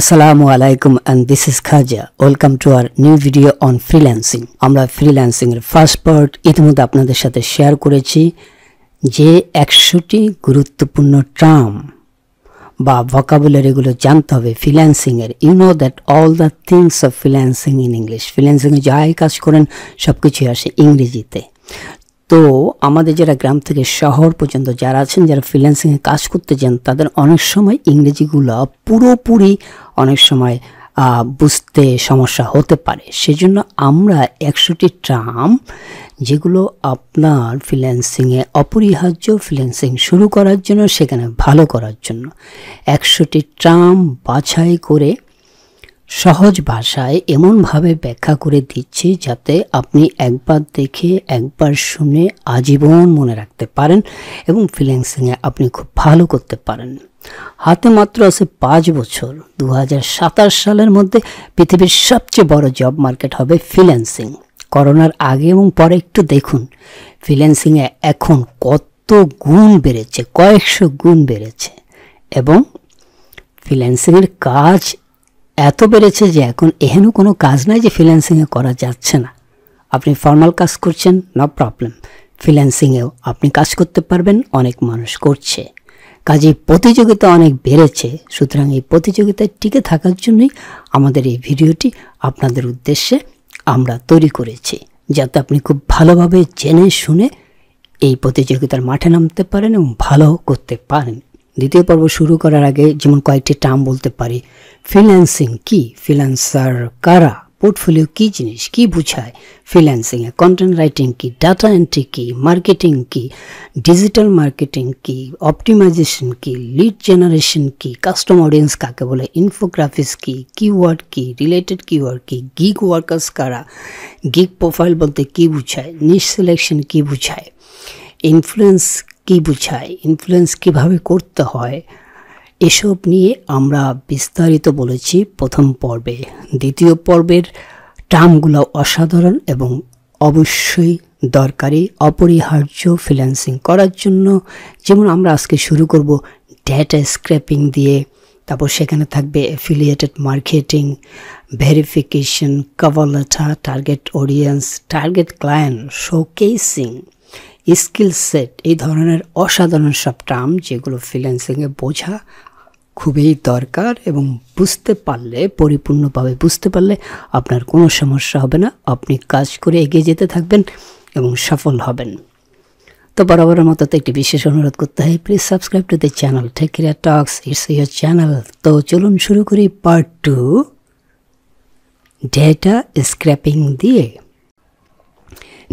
আসসালামু আলাইকুম and this is Khaja welcome to our new video on freelancing আমরা ফ্রিল্যান্সিংয়ের এর ফার্স্ট পার্ট ইতিমধ্যে আপনাদের সাথে শেয়ার করেছি যে একশোটি গুরুত্বপূর্ণ টার্ম বা ভোকাবুলারিগুলো জানতে হবে ফ্রিল্যান্সিংয়ের you know that all the things of freelancing in English ফ্রিল্যান্সিংয়ে যাই কাজ করেন সব কিছুই আসে ইংরেজিতে তো আমাদের যারা গ্রাম থেকে শহর পর্যন্ত যারা আছেন যারা ফ্রিল্যান্সিংয়ে কাজ করতে যান তাদের অনেক সময় ইংরেজিগুলো পুরোপুরি অনেক সময় বুঝতে সমস্যা হতে পারে সেজন্য আমরা একশোটি ট্রাম যেগুলো আপনার ফ্রিল্যান্সিংয়ে অপরিহার্য ফ্রিল্যান্সিং শুরু করার জন্য সেখানে ভালো করার জন্য একশোটি ট্রাম বাছাই করে সহজ ভাষায় এমনভাবে ব্যাখ্যা করে দিচ্ছি যাতে আপনি একবার দেখে একবার শুনে আজীবন মনে রাখতে পারেন এবং ফ্রিল্যান্সিংয়ে আপনি খুব ভালো করতে পারেন হাতে মাত্র আছে পাঁচ বছর দু সালের মধ্যে পৃথিবীর সবচেয়ে বড় জব মার্কেট হবে ফ্রিল্যান্সিং করোনার আগে এবং পরে একটু দেখুন ফ্রিল্যান্সিংয়ে এখন কত গুণ বেড়েছে কয়েকশো গুণ বেড়েছে এবং ফ্রিল্যান্সিংয়ের কাজ এত বেড়েছে যে এখন এহেন কোনো কাজ নাই যে ফ্রিল্যান্সিংয়ে করা যাচ্ছে না আপনি ফর্মাল কাজ করছেন নো প্রবলেম ফ্রিল্যান্সিংয়েও আপনি কাজ করতে পারবেন অনেক মানুষ করছে কাজে প্রতিযোগিতা অনেক বেড়েছে সুতরাং এই প্রতিযোগিতায় টিকে থাকার জন্যই আমাদের এই ভিডিওটি আপনাদের উদ্দেশ্যে আমরা তৈরি করেছি যাতে আপনি খুব ভালোভাবে জেনে শুনে এই প্রতিযোগিতার মাঠে নামতে পারেন এবং ভালো করতে পারেন দ্বিতীয় পর্ব শুরু করার আগে যেমন কয়েকটি টার্ম বলতে পারি ফ্রিল্যান্সিং কি ফ্রিল্যান্সার কারা পোর্টফোলিও কি জিনিস কি বুঝায় এ কন্টেন্ট রাইটিং কি ডাটা এন্ট্রি কি মার্কেটিং কি ডিজিটাল মার্কেটিং কি অপটিমাইজেশন কি লিড জেনারেশন কি কাস্টম অডিয়েন্স কাকে বলে ইনফোগ্রাফিক্স কি কিওয়ার্ড কি রিলেটেড কিওয়ার্ড কি গিগ ওয়ার্কার্স কারা গিগ প্রোফাইল বলতে কি বুঝায় নিশ সিলেকশন কি বুঝায় ইনফ্লুয়েন্স কী বোঝায় ইনফ্লুয়েন্স কীভাবে করতে হয় এসব নিয়ে আমরা বিস্তারিত বলেছি প্রথম পর্বে দ্বিতীয় পর্বের টার্মগুলো অসাধারণ এবং অবশ্যই দরকারি অপরিহার্য ফ্রিল্যান্সিং করার জন্য যেমন আমরা আজকে শুরু করব ডেটা স্ক্র্যাপিং দিয়ে তারপর সেখানে থাকবে affiliated marketing verification cover letter target audience target client showcasing skill set এই ধরনের অসাধারণ সব টার্ম যেগুলো ফ্রিল্যান্সিংয়ে বোঝা খুবই দরকার এবং বুঝতে পারলে পরিপূর্ণভাবে বুঝতে পারলে আপনার কোনো সমস্যা হবে না আপনি কাজ করে এগিয়ে যেতে থাকবেন এবং সফল হবেন তো বরাবরের মতো তো একটি বিশেষ অনুরোধ করতে হয় please subscribe to the channel Tech Care Talks it's your channel তো চলুন শুরু করি পার্ট টু ডেটা স্ক্র্যাপিং দিয়ে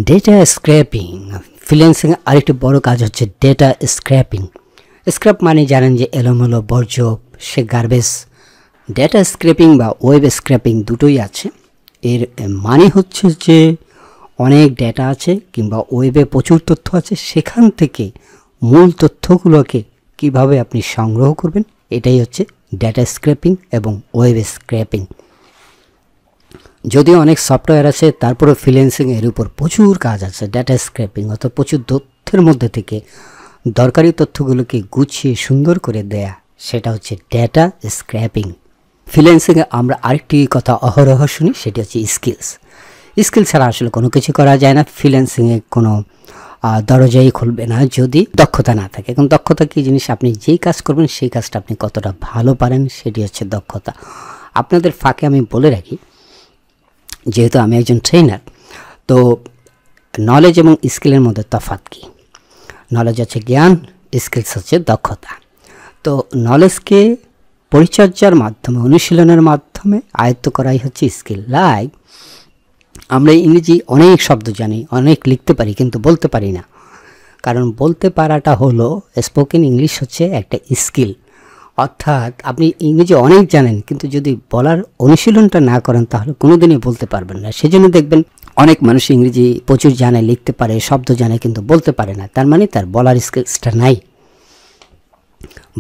ডেটা স্ক্র্যাপিং ফ্রিল্যান্সিং আরেকটি বড় কাজ হচ্ছে ডেটা স্ক্র্যাপিং স্ক্র্যাপ মানে জানেন যে এলোমেলো বর্জ্য সে গার্বেজ ডেটা স্ক্র্যাপিং বা ওয়েব স্ক্র্যাপিং দুটোই আছে এর মানে হচ্ছে যে অনেক ডেটা আছে কিংবা ওয়েবে প্রচুর তথ্য আছে সেখান থেকে মূল তথ্যগুলোকে কিভাবে আপনি সংগ্রহ করবেন এটাই হচ্ছে ডেটা স্ক্র্যাপিং এবং ওয়েব স্ক্র্যাপিং যদিও অনেক সফটওয়্যার আছে তারপরে ফ্রিল্যান্সিং এর উপর প্রচুর কাজ আছে ডেটা স্ক্র্যাপিং অর্থাৎ প্রচুর তথ্যের মধ্যে থেকে দরকারি তথ্যগুলোকে গুছিয়ে সুন্দর করে দেয়া সেটা হচ্ছে ডেটা স্ক্র্যাপিং ফ্রিল্যান্সিংয়ে আমরা আরেকটি কথা অহরহ শুনি সেটি হচ্ছে স্কিলস স্কিল ছাড়া আসলে কোনো কিছু করা যায় না ফ্রিল্যান্সিংয়ে কোনো দরজাই খুলবে না যদি দক্ষতা না থাকে এখন দক্ষতা কী জিনিস আপনি যেই কাজ করবেন সেই কাজটা আপনি কতটা ভালো পারেন সেটি হচ্ছে দক্ষতা আপনাদের ফাঁকে আমি বলে রাখি যেহেতু আমি একজন ট্রেনার তো নলেজ এবং স্কিলের মধ্যে তফাৎ কী নলেজ হচ্ছে জ্ঞান স্কিলস হচ্ছে দক্ষতা তো নলেজকে পরিচর্যার মাধ্যমে অনুশীলনের মাধ্যমে আয়ত্ত করাই হচ্ছে স্কিল লাইক আমরা ইংরেজি অনেক শব্দ জানি অনেক লিখতে পারি কিন্তু বলতে পারি না কারণ বলতে পারাটা হলো স্পোকেন ইংলিশ হচ্ছে একটা স্কিল অর্থাৎ আপনি ইংরেজি অনেক জানেন কিন্তু যদি বলার অনুশীলনটা না করেন তাহলে কোনোদিনই বলতে পারবেন না সেজন্য দেখবেন অনেক মানুষ ইংরেজি প্রচুর জানে লিখতে পারে শব্দ জানে কিন্তু বলতে পারে না তার মানে তার বলার স্কিলসটা নাই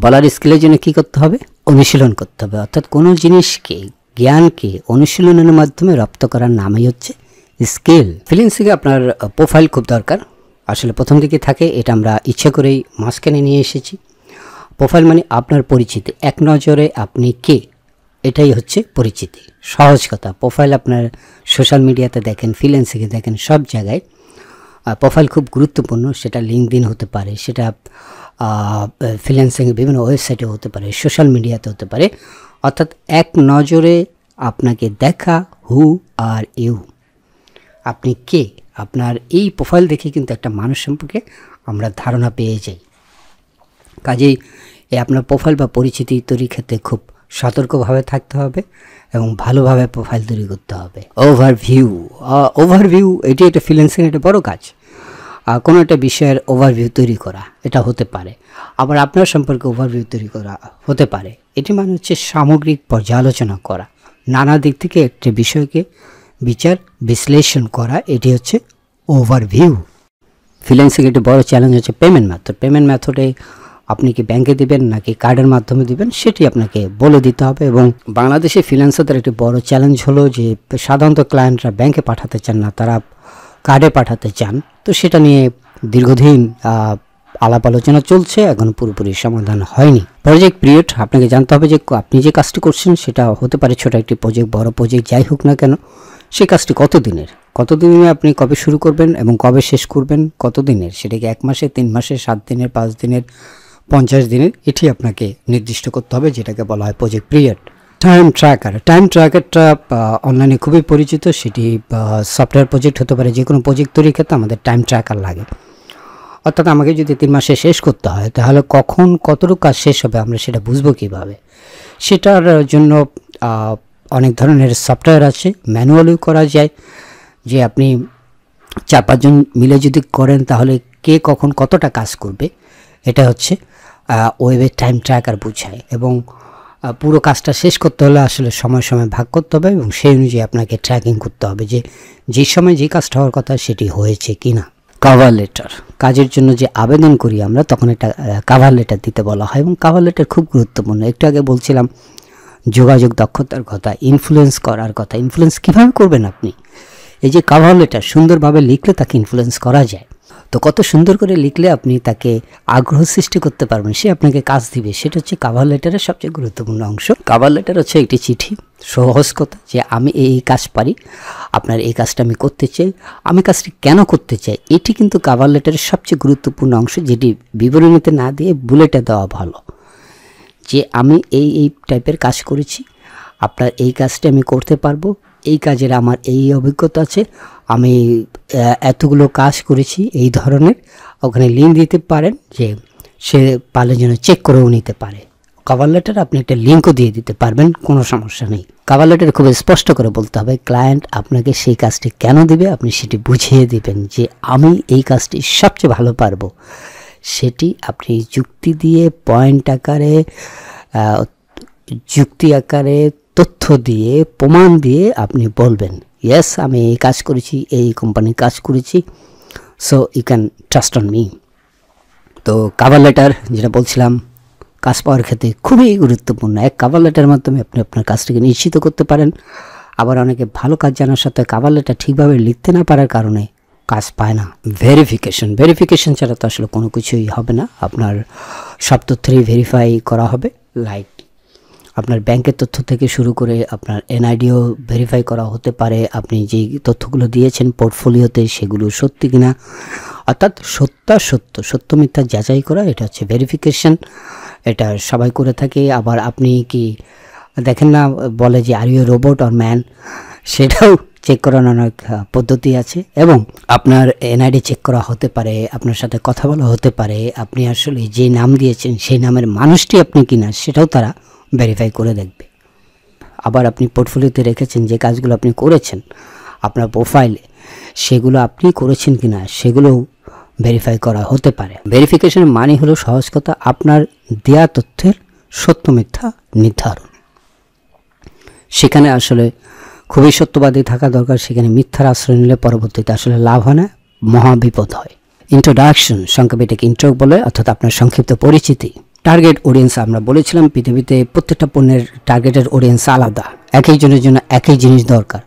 বলার স্কিলের জন্য কী করতে হবে অনুশীলন করতে হবে অর্থাৎ কোনো জিনিসকে জ্ঞানকে অনুশীলনের মাধ্যমে রপ্ত করার নামই হচ্ছে স্কিল ফিলিংসিকে আপনার প্রোফাইল খুব দরকার আসলে প্রথম দিকে থাকে এটা আমরা ইচ্ছে করেই মাঝখানে নিয়ে এসেছি প্রোফাইল মানে আপনার পরিচিতি এক নজরে আপনি কে এটাই হচ্ছে পরিচিতি সহজ কথা প্রোফাইল আপনার সোশ্যাল মিডিয়াতে দেখেন ফ্রিল্যান্সিংয়ে দেখেন সব জায়গায় প্রোফাইল খুব গুরুত্বপূর্ণ সেটা লিঙ্কদিন হতে পারে সেটা ফ্রিল্যান্সিং বিভিন্ন ওয়েবসাইটে হতে পারে সোশ্যাল মিডিয়াতে হতে পারে অর্থাৎ এক নজরে আপনাকে দেখা হু আর ইউ আপনি কে আপনার এই প্রোফাইল দেখে কিন্তু একটা মানুষ সম্পর্কে আমরা ধারণা পেয়ে যাই কাজেই এই আপনার প্রোফাইল বা পরিচিতি তৈরির ক্ষেত্রে খুব সতর্কভাবে থাকতে হবে এবং ভালোভাবে প্রোফাইল তৈরি করতে হবে ওভারভিউ ওভারভিউ এটি একটা ফিলেন্সিং একটা বড় কাজ কোনো একটা বিষয়ের ওভারভিউ তৈরি করা এটা হতে পারে আবার আপনার সম্পর্কে ওভারভিউ তৈরি করা হতে পারে এটি মানে হচ্ছে সামগ্রিক পর্যালোচনা করা নানা দিক থেকে একটি বিষয়কে বিচার বিশ্লেষণ করা এটি হচ্ছে ওভারভিউ ফ্রিল্যান্সিং একটি বড় চ্যালেঞ্জ হচ্ছে পেমেন্ট মেথড পেমেন্ট মেথডে আপনি কি ব্যাংকে দিবেন নাকি কার্ডের মাধ্যমে দিবেন সেটি আপনাকে বলে দিতে হবে এবং বাংলাদেশে ফিনান্সারদের একটি বড় চ্যালেঞ্জ হলো যে সাধারণত ক্লায়েন্টরা ব্যাংকে পাঠাতে চান না তারা কার্ডে পাঠাতে চান তো সেটা নিয়ে দীর্ঘদিন আলাপ আলোচনা চলছে এখন পুরোপুরি সমাধান হয়নি প্রজেক্ট পিরিয়ড আপনাকে জানতে হবে যে আপনি যে কাজটি করছেন সেটা হতে পারে ছোট একটি প্রজেক্ট বড় প্রজেক্ট যাই হোক না কেন সেই কাজটি কত দিনের কত দিনে আপনি কবে শুরু করবেন এবং কবে শেষ করবেন কত দিনের সেটাকে এক মাসে তিন মাসে সাত দিনের পাঁচ দিনের পঞ্চাশ দিনের এটি আপনাকে নির্দিষ্ট করতে হবে যেটাকে বলা হয় project period time tracker time ট্র্যাকারটা অনলাইনে খুবই পরিচিত সেটি সফটওয়্যার প্রজেক্ট হতে পারে যে কোনো প্রজেক্ট তৈরির ক্ষেত্রে আমাদের টাইম ট্র্যাকার লাগে অর্থাৎ আমাকে যদি তিন মাসে শেষ করতে হয় তাহলে কখন কতটুকু কাজ শেষ হবে আমরা সেটা বুঝবো কীভাবে সেটার জন্য অনেক ধরনের সফটওয়্যার আছে ম্যানুয়ালিও করা যায় যে আপনি চার পাঁচজন মিলে যদি করেন তাহলে কে কখন কতটা কাজ করবে এটা হচ্ছে ওয়েবের টাইম ট্র্যাকার বুঝায় এবং পুরো কাজটা শেষ করতে হলে আসলে সময় সময় ভাগ করতে হবে এবং সেই অনুযায়ী আপনাকে ট্র্যাকিং করতে হবে যে যে সময় যে কাজটা হওয়ার কথা সেটি হয়েছে কি না কাভার লেটার কাজের জন্য যে আবেদন করি আমরা তখন একটা কাভার লেটার দিতে বলা হয় এবং কাভার লেটার খুব গুরুত্বপূর্ণ একটু আগে বলছিলাম যোগাযোগ দক্ষতার কথা ইনফ্লুয়েন্স করার কথা ইনফ্লুয়েন্স কীভাবে করবেন আপনি এই যে কাভার লেটার সুন্দরভাবে লিখলে তাকে ইনফ্লুয়েন্স করা যায় তো কত সুন্দর করে লিখলে আপনি তাকে আগ্রহ সৃষ্টি করতে পারবেন সে আপনাকে কাজ দিবে সেটা হচ্ছে কাভার লেটারের সবচেয়ে গুরুত্বপূর্ণ অংশ কাভার লেটার হচ্ছে একটি চিঠি সহজ কথা যে আমি এই কাজ পারি আপনার এই কাজটা আমি করতে চাই আমি কাজটি কেন করতে চাই এটি কিন্তু কাভার লেটারের সবচেয়ে গুরুত্বপূর্ণ অংশ যেটি বিবরণীতে না দিয়ে বুলেটে দেওয়া ভালো যে আমি এই এই টাইপের কাজ করেছি আপনার এই কাজটি আমি করতে পারবো এই কাজের আমার এই অভিজ্ঞতা আছে আমি এতগুলো কাজ করেছি এই ধরনের ওখানে লিঙ্ক দিতে পারেন যে সে পারলে যেন চেক করেও নিতে পারে কাভার লেটার আপনি একটা লিঙ্কও দিয়ে দিতে পারবেন কোনো সমস্যা নেই কাভার লেটার খুব স্পষ্ট করে বলতে হবে ক্লায়েন্ট আপনাকে সেই কাজটি কেন দিবে আপনি সেটি বুঝিয়ে দিবেন যে আমি এই কাজটি সবচেয়ে ভালো পারবো সেটি আপনি যুক্তি দিয়ে পয়েন্ট আকারে যুক্তি আকারে তথ্য দিয়ে প্রমাণ দিয়ে আপনি বলবেন ইয়েস আমি এই কাজ করেছি এই কোম্পানির কাজ করেছি so you can trust on me তো কাভার লেটার যেটা বলছিলাম কাজ পাওয়ার ক্ষেত্রে খুবই গুরুত্বপূর্ণ এক কাভার লেটার মাধ্যমে আপনি আপনার কাজটিকে নিশ্চিত করতে পারেন আবার অনেকে ভালো কাজ জানার সাথে কাভার লেটার ঠিকভাবে লিখতে না পারার কারণে কাজ পায় না ভেরিফিকেশন ভেরিফিকেশন ছাড়া তো আসলে কোনো কিছুই হবে না আপনার সব তথ্যেরই ভেরিফাই করা হবে লাইক আপনার ব্যাংকের তথ্য থেকে শুরু করে আপনার এনআইডিও ভেরিফাই করা হতে পারে আপনি যে তথ্যগুলো দিয়েছেন পোর্টফোলিওতে সেগুলো সত্যি কিনা অর্থাৎ সত্য সত্য মিথ্যা যাচাই করা এটা হচ্ছে ভেরিফিকেশন এটা সবাই করে থাকে আবার আপনি কি দেখেন না বলে যে are you robot or man সেটাও চেক করার অনেক পদ্ধতি আছে এবং আপনার এনআইডি চেক করা হতে পারে আপনার সাথে কথা বলা হতে পারে আপনি আসলে যে নাম দিয়েছেন সেই নামের মানুষটি আপনি কিনা সেটাও তারা ভেরিফাই করে দেখবে আবার আপনি পোর্টফোলিওতে রেখেছেন যে কাজগুলো আপনি করেছেন আপনার প্রোফাইলে সেগুলো আপনি করেছেন কি না সেগুলোও ভেরিফাই করা হতে পারে ভেরিফিকেশনের মানে হলো সহজ কথা আপনার দেয়া তথ্যের সত্য মিথ্যা নির্ধারণ সেখানে আসলে খুবই সত্যবাদী থাকা দরকার সেখানে মিথ্যার আশ্রয় নিলে পরবর্তীতে আসলে লাভ হয় না মহাবিপদ হয় ইন্ট্রোডাকশন সংক্ষেপে এটাকে ইন্ট্রো বলে অর্থাৎ আপনার সংক্ষিপ্ত পরিচিতি টার্গেট অডিয়েন্স আমরা বলেছিলাম পৃথিবীতে প্রত্যেকটা পণ্যের টার্গেটের অডিয়েন্স আলাদা একই জনের জন্য একই জিনিস দরকার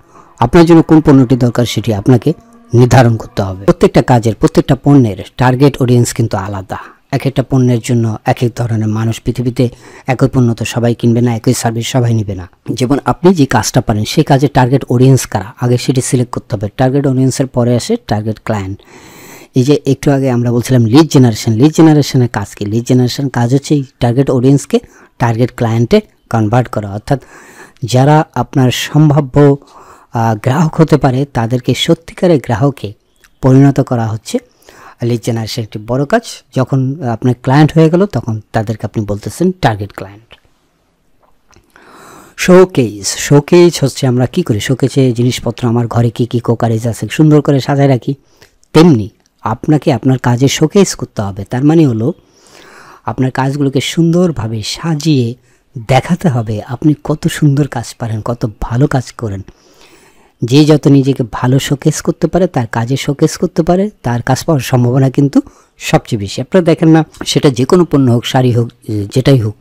আপনার জন্য কোন পণ্যটি দরকার সেটি আপনাকে নির্ধারণ করতে হবে প্রত্যেকটা কাজের প্রত্যেকটা পণ্যের টার্গেট অডিয়েন্স কিন্তু আলাদা এক একটা পণ্যের জন্য এক এক ধরনের মানুষ পৃথিবীতে একই পণ্য তো সবাই কিনবে না একই সার্ভিস সবাই নেবে না যেমন আপনি যে কাজটা পারেন সেই কাজে টার্গেট অডিয়েন্স কারা আগে সেটি সিলেক্ট করতে হবে টার্গেট অডিয়েন্সের পরে আসে টার্গেট ক্লায়েন্ট এই যে একটু আগে আমরা বলছিলাম লিড জেনারেশন লিড জেনারেশনের কাজ কি লিড জেনারেশন কাজ হচ্ছে এই টার্গেট অডিয়েন্সকে টার্গেট ক্লায়েন্টে কনভার্ট করা অর্থাৎ যারা আপনার সম্ভাব্য গ্রাহক হতে পারে তাদেরকে সত্যিকারের গ্রাহকে পরিণত করা হচ্ছে লিড জেনারেশন একটি বড় কাজ যখন আপনার ক্লায়েন্ট হয়ে গেল তখন তাদেরকে আপনি বলতেছেন টার্গেট ক্লায়েন্ট শোকেজ শোকেজ হচ্ছে আমরা কি করি শোকেজে জিনিসপত্র আমার ঘরে কি কি কোকারেজ আছে সুন্দর করে সাজায় রাখি তেমনি আপনাকে আপনার কাজে শোকেস করতে হবে তার মানে হলো আপনার কাজগুলোকে সুন্দরভাবে সাজিয়ে দেখাতে হবে আপনি কত সুন্দর কাজ পারেন কত ভালো কাজ করেন যে যত নিজেকে ভালো শোকেস করতে পারে তার কাজে শোকেস করতে পারে তার কাজ পাওয়ার সম্ভাবনা কিন্তু সবচেয়ে বেশি আপনারা দেখেন না সেটা যে কোনো পণ্য হোক শাড়ি হোক যেটাই হোক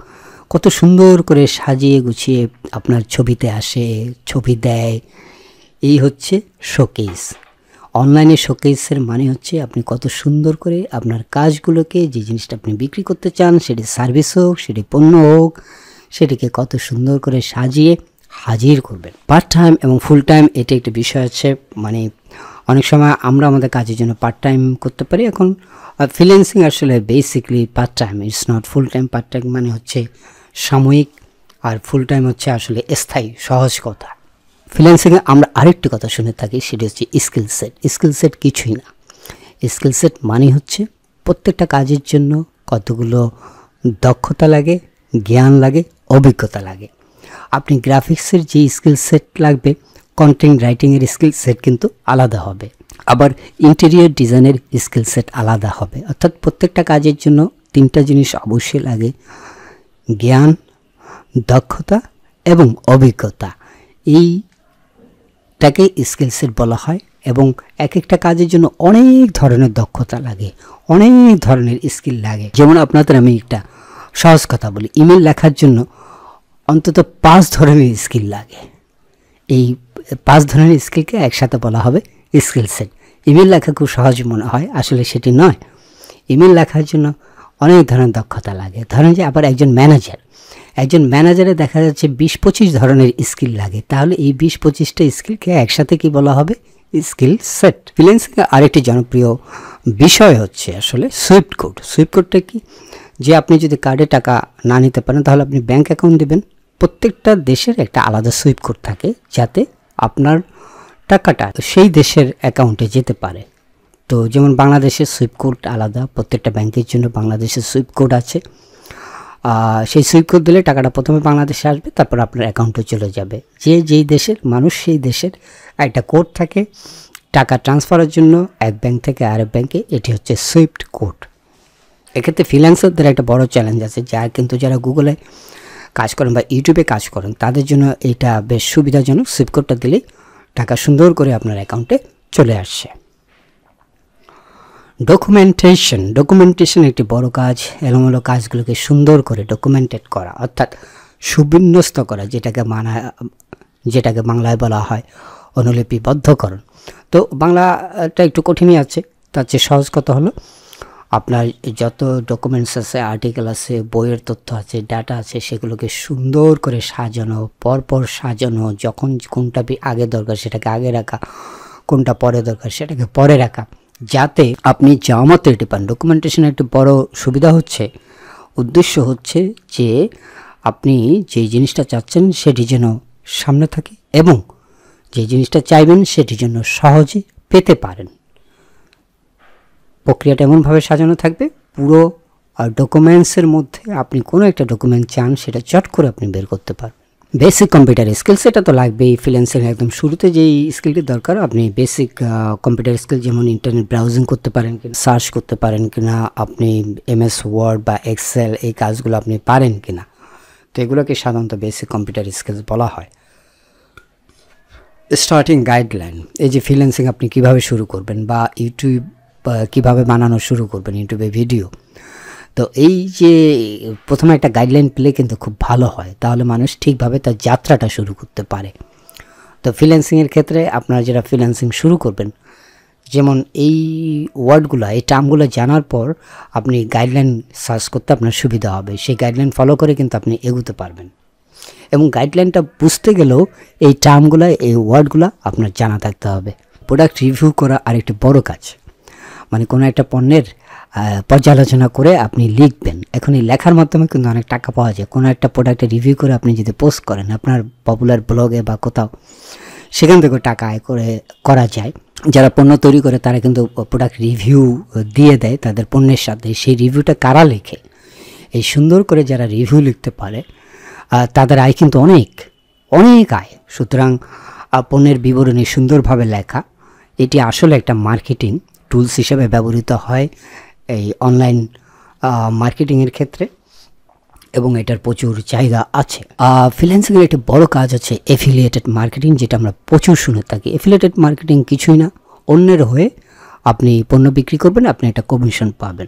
কত সুন্দর করে সাজিয়ে গুছিয়ে আপনার ছবিতে আসে ছবি দেয় এই হচ্ছে শোকেস অনলাইনে শোকেসের মানে হচ্ছে আপনি কত সুন্দর করে আপনার কাজগুলোকে যে জিনিসটা আপনি বিক্রি করতে চান সেটি সার্ভিস হোক সেটি পণ্য হোক সেটিকে কত সুন্দর করে সাজিয়ে হাজির করবেন পার্ট টাইম এবং ফুল টাইম এটি একটি বিষয় আছে মানে অনেক সময় আমরা আমাদের কাজের জন্য পার্ট টাইম করতে পারি এখন ফ্রিল্যান্সিং আসলে basically part time it's not full time part time মানে হচ্ছে সাময়িক আর ফুল টাইম হচ্ছে আসলে স্থায়ী সহজ কথা ফ্রিল্যান্সিংয়ে আমরা আরেকটি কথা শুনে থাকি সেটি হচ্ছে স্কিল সেট স্কিল সেট কিছুই না স্কিল সেট মানে হচ্ছে প্রত্যেকটা কাজের জন্য কতগুলো দক্ষতা লাগে জ্ঞান লাগে অভিজ্ঞতা লাগে আপনি গ্রাফিক্সের যে স্কিল সেট লাগবে কন্টেন্ট রাইটিংয়ের স্কিল সেট কিন্তু আলাদা হবে আবার ইন্টেরিয়ার ডিজাইনের স্কিল সেট আলাদা হবে অর্থাৎ প্রত্যেকটা কাজের জন্য তিনটা জিনিস অবশ্যই লাগে জ্ঞান দক্ষতা এবং অভিজ্ঞতা এই টাকে স্কিল সেট বলা হয় এবং এক একটা কাজের জন্য অনেক ধরনের দক্ষতা লাগে অনেক ধরনের স্কিল লাগে যেমন আপনাদের আমি একটা সহজ কথা বলি ইমেল লেখার জন্য অন্তত পাঁচ ধরনের স্কিল লাগে এই পাঁচ ধরনের স্কিলকে একসাথে বলা হবে স্কিল সেট ইমেল লেখা খুব সহজ মনে হয় আসলে সেটি নয় ইমেল লেখার জন্য অনেক ধরনের দক্ষতা লাগে ধরেন যে আবার একজন ম্যানেজার একজন ম্যানেজারে দেখা যাচ্ছে বিশ পঁচিশ ধরনের স্কিল লাগে তাহলে এই বিশ পঁচিশটা স্কিলকে একসাথে কি বলা হবে স্কিল সেট ফ্রিল্যান্সিং আরেকটি জনপ্রিয় বিষয় হচ্ছে আসলে সুইফট কোড সুইফট কোডটা কি যে আপনি যদি কার্ডে টাকা না নিতে পারেন তাহলে আপনি ব্যাঙ্ক অ্যাকাউন্ট দেবেন প্রত্যেকটা দেশের একটা আলাদা সুইফট কোড থাকে যাতে আপনার টাকাটা সেই দেশের অ্যাকাউন্টে যেতে পারে তো যেমন বাংলাদেশের সুইফট কোড আলাদা প্রত্যেকটা ব্যাংকের জন্য বাংলাদেশের সুইফট কোড আছে সেই সুইপ কোড দিলে টাকাটা প্রথমে বাংলাদেশে আসবে তারপর আপনার অ্যাকাউন্টে চলে যাবে যে যেই দেশের মানুষ সেই দেশের একটা কোড থাকে টাকা ট্রান্সফারের জন্য এক ব্যাংক থেকে আরেক ব্যাংকে এটি হচ্ছে সুইফট কোড এক্ষেত্রে ফ্রিল্যান্সারদের একটা বড় চ্যালেঞ্জ আছে যা কিন্তু যারা গুগলে কাজ করেন বা ইউটিউবে কাজ করেন তাদের জন্য এটা বেশ সুবিধাজনক সুইপ কোডটা দিলেই টাকা সুন্দর করে আপনার অ্যাকাউন্টে চলে আসছে ডকুমেন্টেশন ডকুমেন্টেশন একটি বড় কাজ এলোমেলো কাজগুলোকে সুন্দর করে ডকুমেন্টেড করা অর্থাৎ সুবিন্যস্ত করা যেটাকে মানা যেটাকে বাংলায় বলা হয় অনুলিপিবদ্ধকরণ তো বাংলাটা একটু কঠিনই আছে তার চেয়ে সহজ কথা হলো আপনার যত ডকুমেন্টস আছে আর্টিকেল আছে বইয়ের তথ্য আছে ডাটা আছে সেগুলোকে সুন্দর করে সাজানো পরপর সাজানো যখন কোনটা আগে দরকার সেটাকে আগে রাখা কোনটা পরে দরকার সেটাকে পরে রাখা যাতে আপনি যাওয়া মাত্র এটি পান ডকুমেন্টেশনের একটি বড় সুবিধা হচ্ছে উদ্দেশ্য হচ্ছে যে আপনি যে জিনিসটা চাচ্ছেন সেটি যেন সামনে থাকে এবং যে জিনিসটা চাইবেন সেটি যেন সহজে পেতে পারেন প্রক্রিয়াটা এমনভাবে সাজানো থাকবে পুরো ডকুমেন্টসের মধ্যে আপনি কোনো একটা ডকুমেন্ট চান সেটা চট করে আপনি বের করতে পারবেন বেসিক কম্পিউটার স্কিল সেটা তো লাগবেই ফ্রিল্যান্সিং একদম শুরুতে যেই স্কিলটি দরকার আপনি বেসিক কম্পিউটার স্কিল যেমন ইন্টারনেট ব্রাউজিং করতে পারেন কিনা সার্চ করতে পারেন কিনা আপনি এমএস ওয়ার্ড বা এক্সেল এই কাজগুলো আপনি পারেন কিনা তো এগুলোকে সাধারণত বেসিক কম্পিউটার স্কিলস বলা হয় স্টার্টিং গাইডলাইন এই যে ফ্রিল্যান্সিং আপনি কিভাবে শুরু করবেন বা ইউটিউব কিভাবে বানানো শুরু করবেন ইউটিউবে ভিডিও তো এই যে প্রথমে একটা গাইডলাইন পেলে কিন্তু খুব ভালো হয় তাহলে মানুষ ঠিকভাবে তার যাত্রাটা শুরু করতে পারে তো ফ্রিল্যান্সিংয়ের ক্ষেত্রে আপনারা যারা ফ্রিল্যান্সিং শুরু করবেন যেমন এই ওয়ার্ডগুলো এই টার্মগুলো জানার পর আপনি গাইডলাইন সার্চ করতে আপনার সুবিধা হবে সেই গাইডলাইন ফলো করে কিন্তু আপনি এগোতে পারবেন এবং গাইডলাইনটা বুঝতে গেলেও এই টার্মগুলো এই ওয়ার্ডগুলো আপনার জানা থাকতে হবে প্রোডাক্ট রিভিউ করা আরেকটি বড় কাজ মানে কোনো একটা পণ্যের পর্যালোচনা করে আপনি লিখবেন এখন এই লেখার মাধ্যমে কিন্তু অনেক টাকা পাওয়া যায় কোনো একটা প্রোডাক্টের রিভিউ করে আপনি যদি পোস্ট করেন আপনার পপুলার ব্লগে বা কোথাও সেখান থেকেও টাকা আয় করে করা যায় যারা পণ্য তৈরি করে তারা কিন্তু প্রোডাক্ট রিভিউ দিয়ে দেয় তাদের পণ্যের সাথে সেই রিভিউটা কারা লেখে এই সুন্দর করে যারা রিভিউ লিখতে পারে তাদের আয় কিন্তু অনেক অনেক আয় সুতরাং পণ্যের বিবরণী সুন্দরভাবে লেখা এটি আসলে একটা মার্কেটিং টুলস হিসেবে ব্যবহৃত হয় এই অনলাইন মার্কেটিংয়ের ক্ষেত্রে এবং এটার প্রচুর চাহিদা আছে ফ্রিল্যান্সিংয়ের একটি বড় কাজ আছে এফিলিয়েটেড মার্কেটিং যেটা আমরা প্রচুর শুনে থাকি এফিলিয়েটেড মার্কেটিং কিছুই না অন্যের হয়ে আপনি পণ্য বিক্রি করবেন আপনি একটা কমিশন পাবেন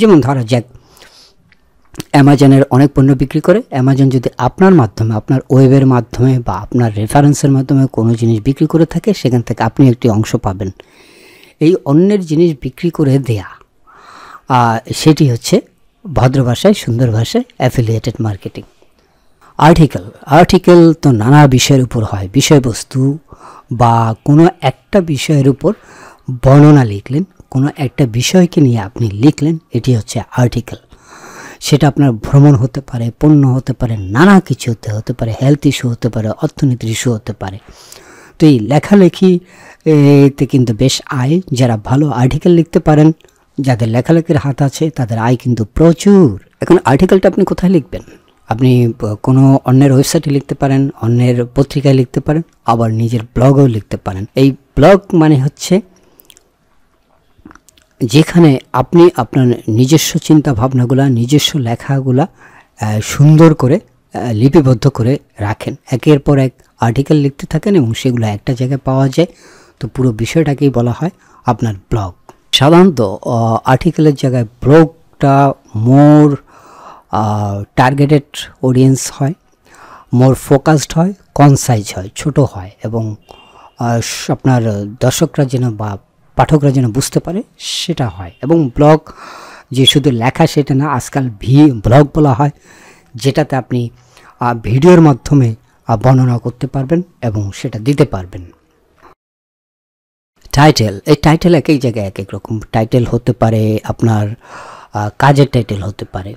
যেমন ধরা যাক অ্যামাজনের অনেক পণ্য বিক্রি করে অ্যামাজন যদি আপনার মাধ্যমে আপনার ওয়েবের মাধ্যমে বা আপনার রেফারেন্সের মাধ্যমে কোনো জিনিস বিক্রি করে থাকে সেখান থেকে আপনি একটি অংশ পাবেন এই অন্যের জিনিস বিক্রি করে দেয়া সেটি হচ্ছে ভদ্র ভাষায় সুন্দর ভাষায় অ্যাফিলিয়েটেড মার্কেটিং আর্টিকেল আর্টিকেল তো নানা বিষয়ের উপর হয় বিষয়বস্তু বা কোনো একটা বিষয়ের উপর বর্ণনা লিখলেন কোনো একটা বিষয়কে নিয়ে আপনি লিখলেন এটি হচ্ছে আর্টিকেল সেটা আপনার ভ্রমণ হতে পারে পণ্য হতে পারে নানা কিছু হতে হতে পারে হেলথ ইস্যু হতে পারে অর্থনীতির ইস্যু হতে পারে লেখালেখি তে কিন্তু বেশ আয় যারা ভালো আর্টিকেল লিখতে পারেন যাদের লেখালেখির হাত আছে তাদের আয় কিন্তু প্রচুর এখন আর্টিকেলটা আপনি কোথায় লিখবেন আপনি কোনো অন্যের ওয়েবসাইটে লিখতে পারেন অন্যের পত্রিকায় লিখতে পারেন আবার নিজের ব্লগেও লিখতে পারেন এই ব্লগ মানে হচ্ছে যেখানে আপনি আপনার নিজস্ব চিন্তা ভাবনাগুলা নিজস্ব লেখাগুলা সুন্দর করে লিপিবদ্ধ করে রাখেন একের পর এক আর্টিকেল লিখতে থাকেন এবং সেগুলো একটা জায়গায় পাওয়া যায় তো পুরো বিষয়টাকেই বলা হয় আপনার ব্লগ সাধারণত আর্টিকেলের জায়গায় ব্লগটা মোর টার্গেটেড অডিয়েন্স হয় মোর ফোকাসড হয় কনসাইজ হয় ছোট হয় এবং আপনার দর্শকরা যেন বা পাঠকরা যেন বুঝতে পারে সেটা হয় এবং ব্লগ যে শুধু লেখা সেটা না আজকাল ভি ব্লগ বলা হয় যেটাতে আপনি ভিডিওর মাধ্যমে বর্ণনা করতে পারবেন এবং সেটা দিতে পারবেন টাইটেল এই টাইটেল এক এক জায়গায় এক এক রকম টাইটেল হতে পারে আপনার কাজের টাইটেল হতে পারে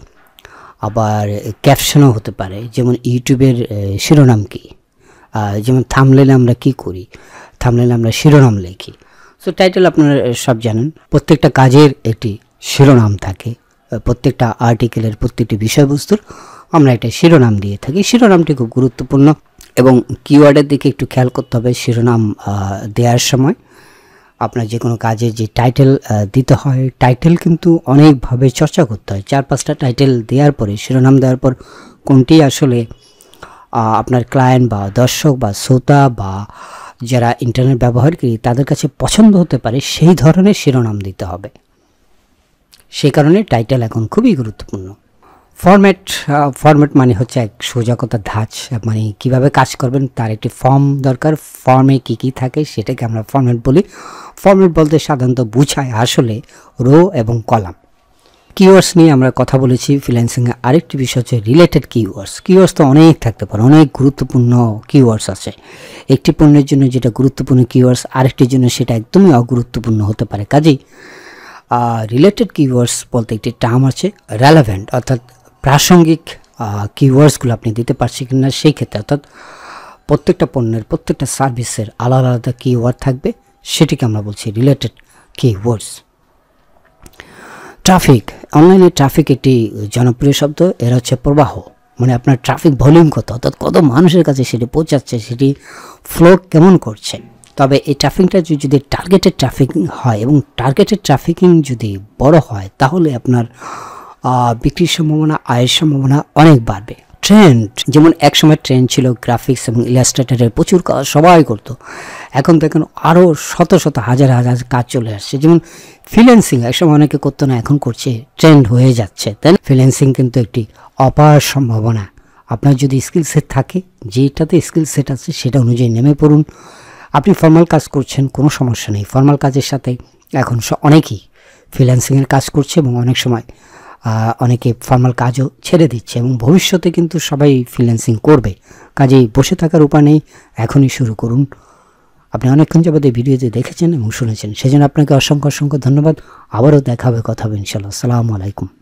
আবার ক্যাপশনও হতে পারে যেমন ইউটিউবের শিরোনাম কী যেমন থামলেলে আমরা কি করি থামলেলে আমরা শিরোনাম লিখি সো টাইটেল আপনারা সব জানেন প্রত্যেকটা কাজের একটি শিরোনাম থাকে প্রত্যেকটা আর্টিকেলের প্রত্যেকটি বিষয়বস্তুর আমরা একটা শিরোনাম দিয়ে থাকি শিরোনামটি খুব গুরুত্বপূর্ণ এবং কিওয়ার্ডের দিকে একটু খেয়াল করতে হবে শিরোনাম দেওয়ার সময় আপনার যে কোনো কাজে যে টাইটেল দিতে হয় টাইটেল কিন্তু অনেকভাবে চর্চা করতে হয় চার পাঁচটা টাইটেল দেওয়ার পরে শিরোনাম দেওয়ার পর কোনটি আসলে আপনার ক্লায়েন্ট বা দর্শক বা শ্রোতা বা যারা ইন্টারনেট ব্যবহারকারী তাদের কাছে পছন্দ হতে পারে সেই ধরনের শিরোনাম দিতে হবে সে কারণে টাইটেল এখন খুবই গুরুত্বপূর্ণ ফরম্যাট ফরম্যাট মানে হচ্ছে এক সোজা ধাঁচ মানে কিভাবে কাজ করবেন তার একটি ফর্ম দরকার ফর্মে কি কি থাকে সেটাকে আমরা ফরম্যাট বলি ফরম্যাট বলতে সাধারণত বুঝায় আসলে রো এবং কলাম কিওয়ার্ডস নিয়ে আমরা কথা বলেছি ফ্রিল্যান্সিংয়ে আরেকটি বিষয় হচ্ছে রিলেটেড কিওয়ার্ডস কিওয়ার্ডস তো অনেক থাকতে পারে অনেক গুরুত্বপূর্ণ কিওয়ার্ডস আছে একটি পণ্যের জন্য যেটা গুরুত্বপূর্ণ কিওয়ার্ডস আরেকটির জন্য সেটা একদমই অগুরুত্বপূর্ণ হতে পারে কাজেই রিলেটেড কিওয়ার্ডস বলতে একটি টার্ম আছে রেলেভেন্ট অর্থাৎ প্রাসঙ্গিক কিওয়ার্ডসগুলো আপনি দিতে পারছেন কি না সেই ক্ষেত্রে অর্থাৎ প্রত্যেকটা পণ্যের প্রত্যেকটা সার্ভিসের আলাদা আলাদা কিওয়ার্ড থাকবে সেটিকে আমরা বলছি রিলেটেড কিওয়ার্ডস ট্রাফিক অনলাইনে ট্রাফিক একটি জনপ্রিয় শব্দ এর হচ্ছে প্রবাহ মানে আপনার ট্রাফিক ভলিউম কত অর্থাৎ কত মানুষের কাছে সেটি পৌঁছাচ্ছে সেটি ফ্লো কেমন করছে তবে এই ট্রাফিকটা যদি টার্গেটেড ট্রাফিকিং হয় এবং টার্গেটেড ট্রাফিকিং যদি বড় হয় তাহলে আপনার বিক্রির সম্ভাবনা আয়ের সম্ভাবনা অনেক বাড়বে ট্রেন্ড যেমন এক সময় ট্রেন্ড ছিল গ্রাফিক্স এবং ইলাস্ট্রেটারের প্রচুর কাজ সবাই করত এখন তো এখন আরও শত শত হাজার হাজার কাজ চলে আসছে যেমন ফ্রিল্যান্সিং একসময় অনেকে করতো না এখন করছে ট্রেন্ড হয়ে যাচ্ছে তাই না ফ্রিল্যান্সিং কিন্তু একটি অপার সম্ভাবনা আপনার যদি স্কিল সেট থাকে যেটাতে স্কিল সেট আছে সেটা অনুযায়ী নেমে পড়ুন আপনি ফর্মাল কাজ করছেন কোনো সমস্যা নেই ফর্মাল কাজের সাথে এখন অনেকেই ফ্রিল্যান্সিংয়ের কাজ করছে এবং অনেক সময় অনেকে ফর্মাল কাজও ছেড়ে দিচ্ছে এবং ভবিষ্যতে কিন্তু সবাই ফ্রিল্যান্সিং করবে কাজেই বসে থাকার উপায় নেই এখনই শুরু করুন আপনি অনেকক্ষণ যাবত এই ভিডিওতে দেখেছেন এবং শুনেছেন সেজন্য আপনাকে অসংখ্য অসংখ্য ধন্যবাদ আবারও দেখা হবে কথা হবে ইনশাল্লাহ আসসালামু আলাইকুম